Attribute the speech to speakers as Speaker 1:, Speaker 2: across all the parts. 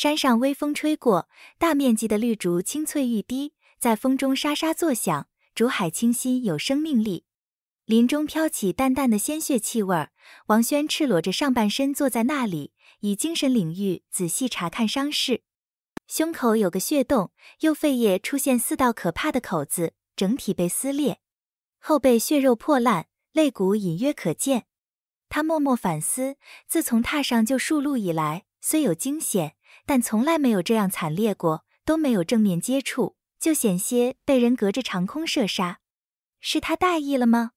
Speaker 1: 山上微风吹过，大面积的绿竹青翠欲滴，在风中沙沙作响，竹海清新有生命力。林中飘起淡淡的鲜血气味。王轩赤裸着上半身坐在那里，以精神领域仔细查看伤势。胸口有个血洞，右肺叶出现四道可怕的口子，整体被撕裂。后背血肉破烂，肋骨隐约可见。他默默反思，自从踏上救树路以来，虽有惊险。但从来没有这样惨烈过，都没有正面接触，就险些被人隔着长空射杀。是他大意了吗？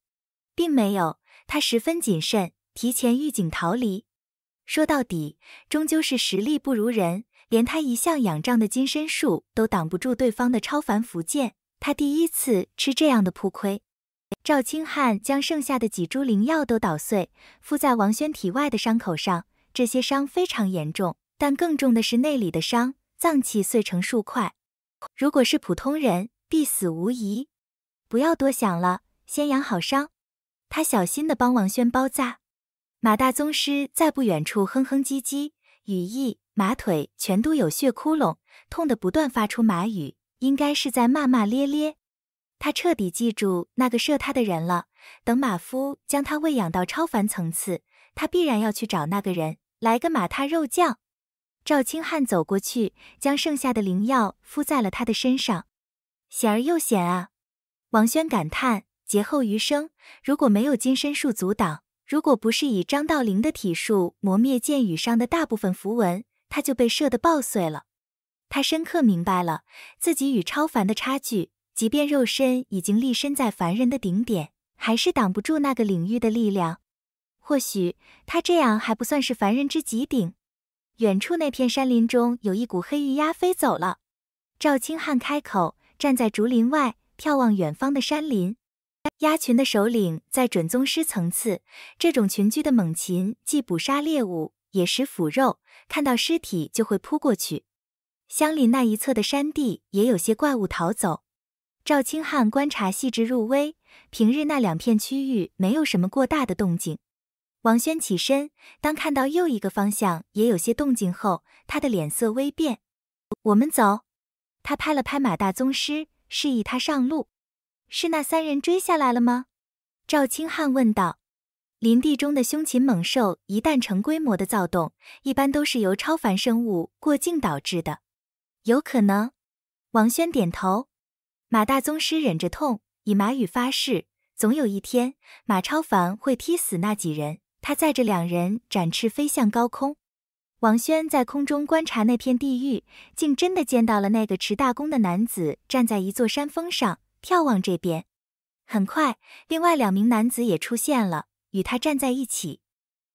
Speaker 1: 并没有，他十分谨慎，提前预警逃离。说到底，终究是实力不如人，连他一向仰仗的金身术都挡不住对方的超凡符剑。他第一次吃这样的扑亏。赵清汉将剩下的几株灵药都捣碎，敷在王轩体外的伤口上。这些伤非常严重。但更重的是内里的伤，脏器碎成数块。如果是普通人，必死无疑。不要多想了，先养好伤。他小心地帮王轩包扎。马大宗师在不远处哼哼唧唧，羽翼、马腿全都有血窟窿，痛得不断发出马语，应该是在骂骂咧咧。他彻底记住那个射他的人了。等马夫将他喂养到超凡层次，他必然要去找那个人，来个马踏肉酱。赵清汉走过去，将剩下的灵药敷在了他的身上。险而又险啊！王轩感叹：“劫后余生。如果没有金身术阻挡，如果不是以张道陵的体术磨灭剑羽上的大部分符文，他就被射得爆碎了。”他深刻明白了自己与超凡的差距。即便肉身已经立身在凡人的顶点，还是挡不住那个领域的力量。或许他这样还不算是凡人之极顶。远处那片山林中有一股黑羽鸭飞走了。赵清汉开口，站在竹林外，眺望远方的山林。鸭群的首领在准宗师层次。这种群居的猛禽，既捕杀猎物，也食腐肉，看到尸体就会扑过去。相邻那一侧的山地也有些怪物逃走。赵清汉观察细致入微，平日那两片区域没有什么过大的动静。王轩起身，当看到又一个方向也有些动静后，他的脸色微变。我们走。他拍了拍马大宗师，示意他上路。是那三人追下来了吗？赵清汉问道。林地中的凶禽猛兽一旦成规模的躁动，一般都是由超凡生物过境导致的。有可能。王轩点头。马大宗师忍着痛，以马语发誓：总有一天，马超凡会踢死那几人。他载着两人展翅飞向高空，王轩在空中观察那片地狱，竟真的见到了那个持大弓的男子站在一座山峰上眺望这边。很快，另外两名男子也出现了，与他站在一起。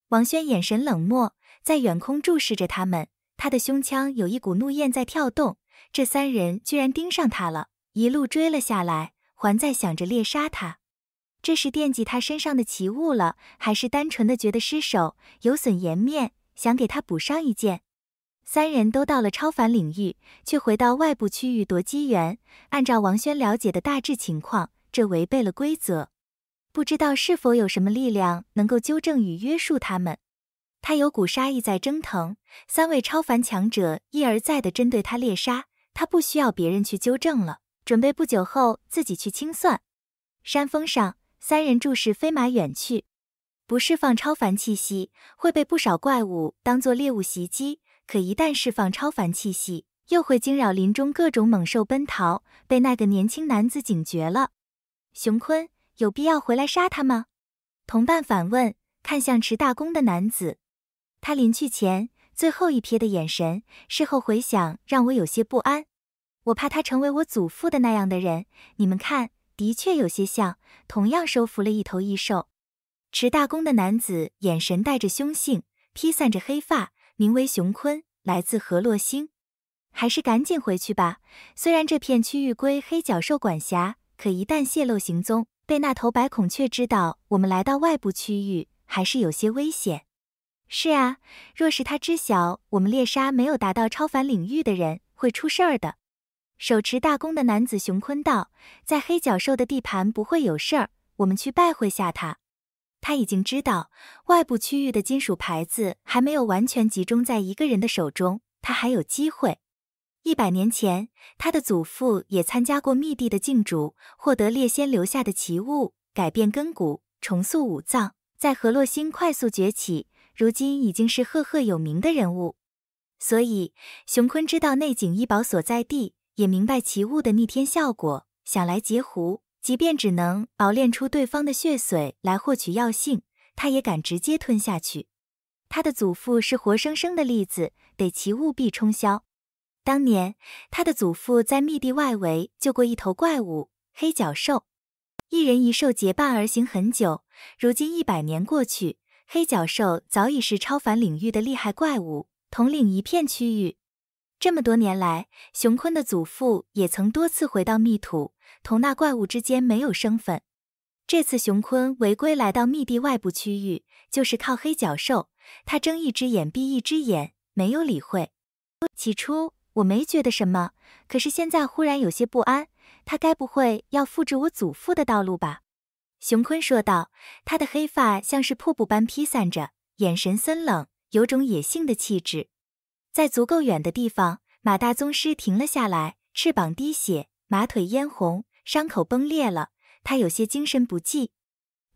Speaker 1: 王轩眼神冷漠，在远空注视着他们，他的胸腔有一股怒焰在跳动。这三人居然盯上他了，一路追了下来，还在想着猎杀他。这是惦记他身上的奇物了，还是单纯的觉得失手有损颜面，想给他补上一件？三人都到了超凡领域，却回到外部区域夺机缘。按照王轩了解的大致情况，这违背了规则。不知道是否有什么力量能够纠正与约束他们？他有股杀意在蒸腾。三位超凡强者一而再的针对他猎杀，他不需要别人去纠正了，准备不久后自己去清算。山峰上。三人注视飞马远去，不释放超凡气息会被不少怪物当作猎物袭击；可一旦释放超凡气息，又会惊扰林中各种猛兽奔逃。被那个年轻男子警觉了，熊坤，有必要回来杀他吗？同伴反问，看向持大弓的男子。他临去前最后一瞥的眼神，事后回想让我有些不安。我怕他成为我祖父的那样的人。你们看。的确有些像，同样收服了一头异兽，持大弓的男子眼神带着凶性，披散着黑发，名为熊坤，来自河洛星。还是赶紧回去吧。虽然这片区域归黑角兽管辖，可一旦泄露行踪，被那头白孔雀知道我们来到外部区域，还是有些危险。是啊，若是他知晓我们猎杀没有达到超凡领域的人，会出事儿的。手持大弓的男子熊坤道：“在黑角兽的地盘不会有事儿，我们去拜会下他。他已经知道，外部区域的金属牌子还没有完全集中在一个人的手中，他还有机会。一百年前，他的祖父也参加过密地的竞逐，获得猎仙留下的奇物，改变根骨，重塑五脏，在河洛星快速崛起，如今已经是赫赫有名的人物。所以，熊坤知道内景一保所在地。”也明白奇物的逆天效果，想来截胡，即便只能熬炼出对方的血髓来获取药性，他也敢直接吞下去。他的祖父是活生生的例子，得其物必冲霄。当年他的祖父在密地外围救过一头怪物黑角兽，一人一兽结伴而行很久。如今一百年过去，黑角兽早已是超凡领域的厉害怪物，统领一片区域。这么多年来，熊坤的祖父也曾多次回到密土，同那怪物之间没有生分。这次熊坤违规来到密地外部区域，就是靠黑角兽。他睁一只眼闭一只眼，没有理会。起初我没觉得什么，可是现在忽然有些不安。他该不会要复制我祖父的道路吧？熊坤说道。他的黑发像是瀑布般披散着，眼神森冷，有种野性的气质。在足够远的地方，马大宗师停了下来，翅膀滴血，马腿嫣红，伤口崩裂了，他有些精神不济。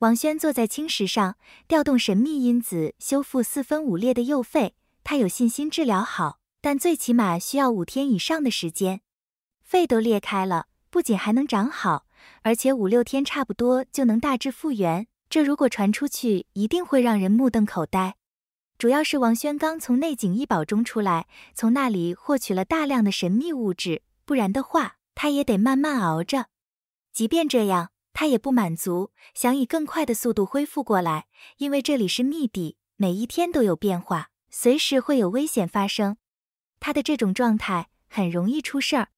Speaker 1: 王轩坐在青石上，调动神秘因子修复四分五裂的右肺，他有信心治疗好，但最起码需要五天以上的时间。肺都裂开了，不仅还能长好，而且五六天差不多就能大致复原。这如果传出去，一定会让人目瞪口呆。主要是王轩刚从内景一宝中出来，从那里获取了大量的神秘物质，不然的话，他也得慢慢熬着。即便这样，他也不满足，想以更快的速度恢复过来。因为这里是密地，每一天都有变化，随时会有危险发生。他的这种状态很容易出事儿。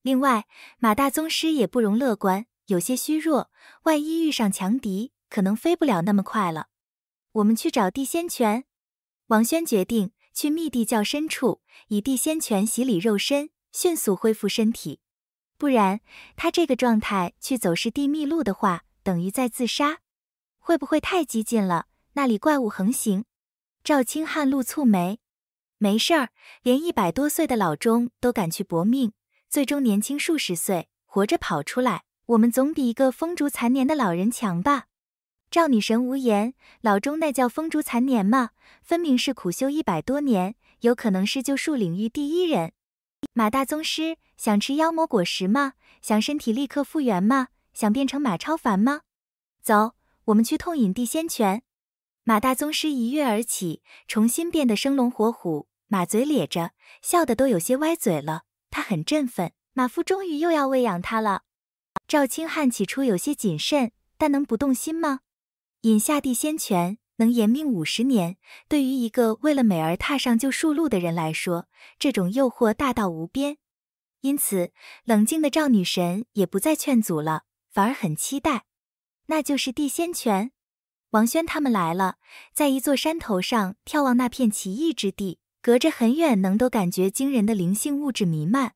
Speaker 1: 另外，马大宗师也不容乐观，有些虚弱，万一遇上强敌，可能飞不了那么快了。我们去找地仙泉。王轩决定去密地窖深处，以地仙泉洗礼肉身，迅速恢复身体。不然，他这个状态去走失地密路的话，等于在自杀。会不会太激进了？那里怪物横行。赵清汉露蹙眉：“没事儿，连一百多岁的老钟都敢去搏命，最终年轻数十岁活着跑出来，我们总比一个风烛残年的老人强吧？”赵女神无言，老钟那叫风烛残年吗？分明是苦修一百多年，有可能是救术领域第一人。马大宗师想吃妖魔果实吗？想身体立刻复原吗？想变成马超凡吗？走，我们去痛饮地仙泉。马大宗师一跃而起，重新变得生龙活虎，马嘴咧着，笑得都有些歪嘴了。他很振奋，马夫终于又要喂养他了。赵清汉起初有些谨慎，但能不动心吗？饮下地仙泉，能延命五十年。对于一个为了美而踏上救赎路的人来说，这种诱惑大到无边。因此，冷静的赵女神也不再劝阻了，反而很期待。那就是地仙泉。王轩他们来了，在一座山头上眺望那片奇异之地，隔着很远能都感觉惊人的灵性物质弥漫。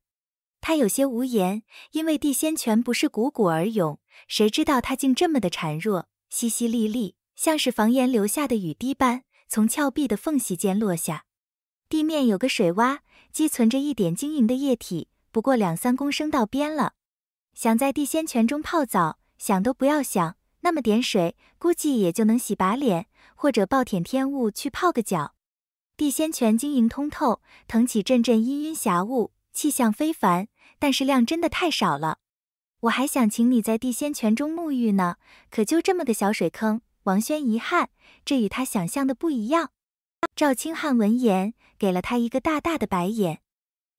Speaker 1: 他有些无言，因为地仙泉不是汩汩而涌，谁知道它竟这么的孱弱。淅淅沥沥，像是房檐留下的雨滴般，从峭壁的缝隙间落下。地面有个水洼，积存着一点晶莹的液体，不过两三公升到边了。想在地仙泉中泡澡，想都不要想。那么点水，估计也就能洗把脸，或者暴殄天物去泡个脚。地仙泉晶莹通透，腾起阵阵氤氲霞雾，气象非凡，但是量真的太少了。我还想请你在地仙泉中沐浴呢，可就这么个小水坑。王轩遗憾，这与他想象的不一样。赵清汉闻言，给了他一个大大的白眼。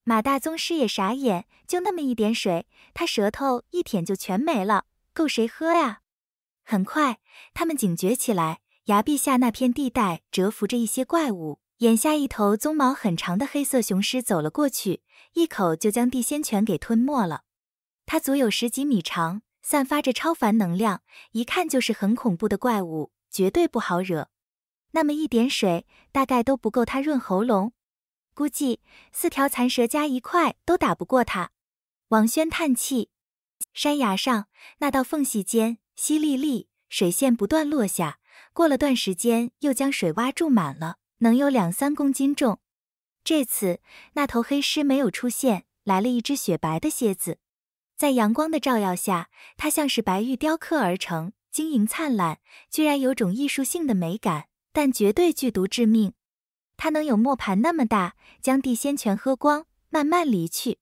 Speaker 1: 马大宗师也傻眼，就那么一点水，他舌头一舔就全没了，够谁喝呀？很快，他们警觉起来，崖壁下那片地带蛰伏着一些怪物。眼下，一头鬃毛很长的黑色雄狮走了过去，一口就将地仙泉给吞没了。它足有十几米长，散发着超凡能量，一看就是很恐怖的怪物，绝对不好惹。那么一点水，大概都不够它润喉咙，估计四条残蛇加一块都打不过它。王轩叹气，山崖上那道缝隙间淅沥沥水线不断落下，过了段时间又将水洼注满了，能有两三公斤重。这次那头黑狮没有出现，来了一只雪白的蝎子。在阳光的照耀下，它像是白玉雕刻而成，晶莹灿烂，居然有种艺术性的美感。但绝对剧毒致命，它能有磨盘那么大，将地仙全喝光，慢慢离去。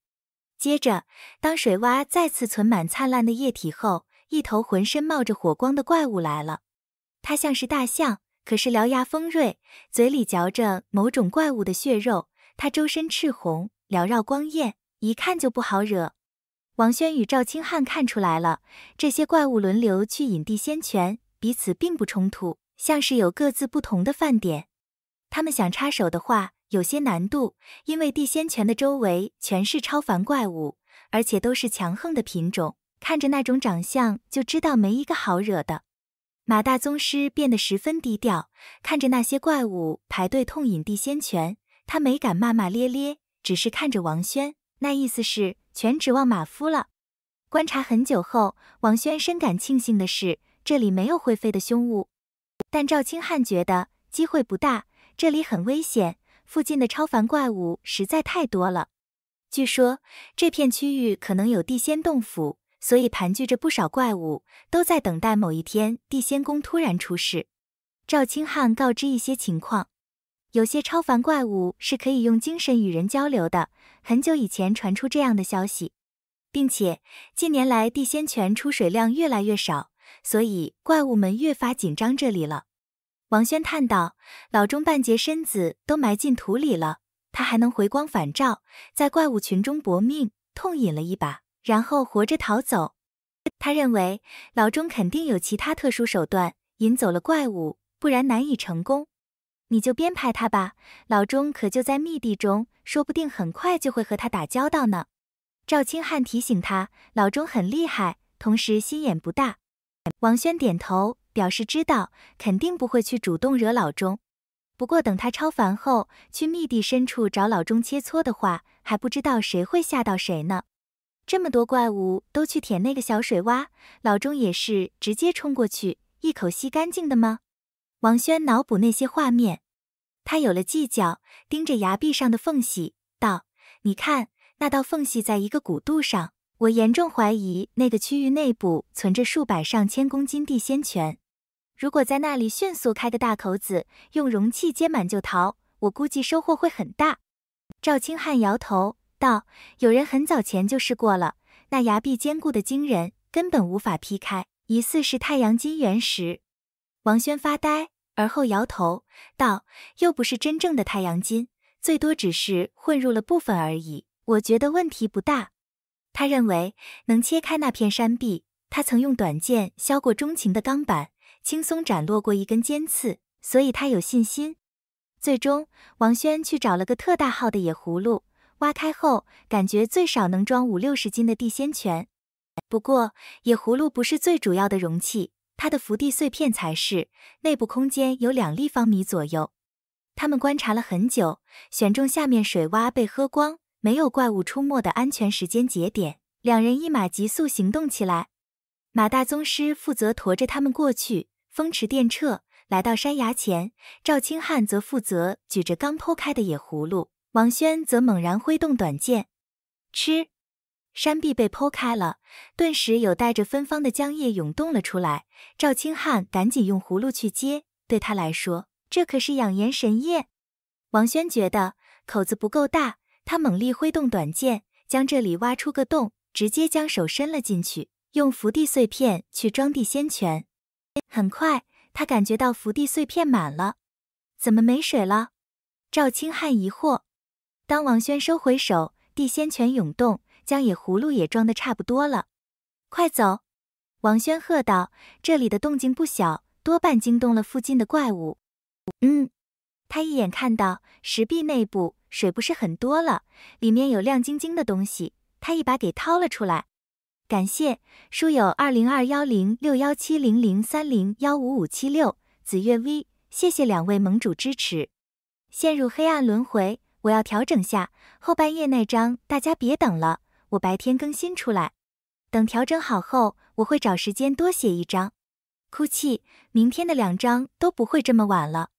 Speaker 1: 接着，当水洼再次存满灿烂的液体后，一头浑身冒着火光的怪物来了。它像是大象，可是獠牙锋锐，嘴里嚼着某种怪物的血肉。它周身赤红，缭绕光焰，一看就不好惹。王轩与赵清汉看出来了，这些怪物轮流去引地仙泉，彼此并不冲突，像是有各自不同的饭点。他们想插手的话，有些难度，因为地仙泉的周围全是超凡怪物，而且都是强横的品种，看着那种长相就知道没一个好惹的。马大宗师变得十分低调，看着那些怪物排队痛饮地仙泉，他没敢骂骂咧咧，只是看着王轩。那意思是全指望马夫了。观察很久后，王轩深感庆幸的是，这里没有会飞的凶物。但赵清汉觉得机会不大，这里很危险，附近的超凡怪物实在太多了。据说这片区域可能有地仙洞府，所以盘踞着不少怪物，都在等待某一天地仙宫突然出世。赵清汉告知一些情况。有些超凡怪物是可以用精神与人交流的。很久以前传出这样的消息，并且近年来地仙泉出水量越来越少，所以怪物们越发紧张这里了。王轩叹道：“老钟半截身子都埋进土里了，他还能回光返照，在怪物群中搏命痛饮了一把，然后活着逃走。他认为老钟肯定有其他特殊手段引走了怪物，不然难以成功。”你就编排他吧，老钟可就在密地中，说不定很快就会和他打交道呢。赵清汉提醒他，老钟很厉害，同时心眼不大。王轩点头表示知道，肯定不会去主动惹老钟。不过等他超凡后，去密地深处找老钟切磋的话，还不知道谁会吓到谁呢。这么多怪物都去舔那个小水洼，老钟也是直接冲过去一口吸干净的吗？王轩脑补那些画面，他有了计较，盯着崖壁上的缝隙道：“你看那道缝隙在一个古渡上，我严重怀疑那个区域内部存着数百上千公斤地仙泉。如果在那里迅速开个大口子，用容器接满就逃，我估计收获会很大。”赵清汉摇头道：“有人很早前就试过了，那崖壁坚固的惊人，根本无法劈开，疑似是太阳金原石。”王轩发呆。而后摇头道：“又不是真正的太阳金，最多只是混入了部分而已。我觉得问题不大。”他认为能切开那片山壁，他曾用短剑削过钟情的钢板，轻松斩落过一根尖刺，所以他有信心。最终，王轩去找了个特大号的野葫芦，挖开后感觉最少能装五六十斤的地仙泉，不过野葫芦不是最主要的容器。它的福地碎片才是，内部空间有两立方米左右。他们观察了很久，选中下面水洼被喝光、没有怪物出没的安全时间节点，两人一马急速行动起来。马大宗师负责驮着他们过去，风驰电掣来到山崖前。赵清汉则负责举着刚剖开的野葫芦，王轩则猛然挥动短剑，吃。山壁被剖开了，顿时有带着芬芳的浆液涌动了出来。赵清汉赶紧用葫芦去接，对他来说，这可是养颜神液。王轩觉得口子不够大，他猛力挥动短剑，将这里挖出个洞，直接将手伸了进去，用福地碎片去装地仙泉。很快，他感觉到福地碎片满了，怎么没水了？赵清汉疑惑。当王轩收回手，地仙泉涌动。将野葫芦也装的差不多了，快走！王轩喝道：“这里的动静不小，多半惊动了附近的怪物。”嗯，他一眼看到石壁内部水不是很多了，里面有亮晶晶的东西，他一把给掏了出来。感谢书友二零二幺零六幺七零零三零幺五五七六紫月 V，谢谢两位盟主支持。陷入黑暗轮回，我要调整下后半夜那张，大家别等了。我白天更新出来，等调整好后，我会找时间多写一张。哭泣，明天的两张都不会这么晚了。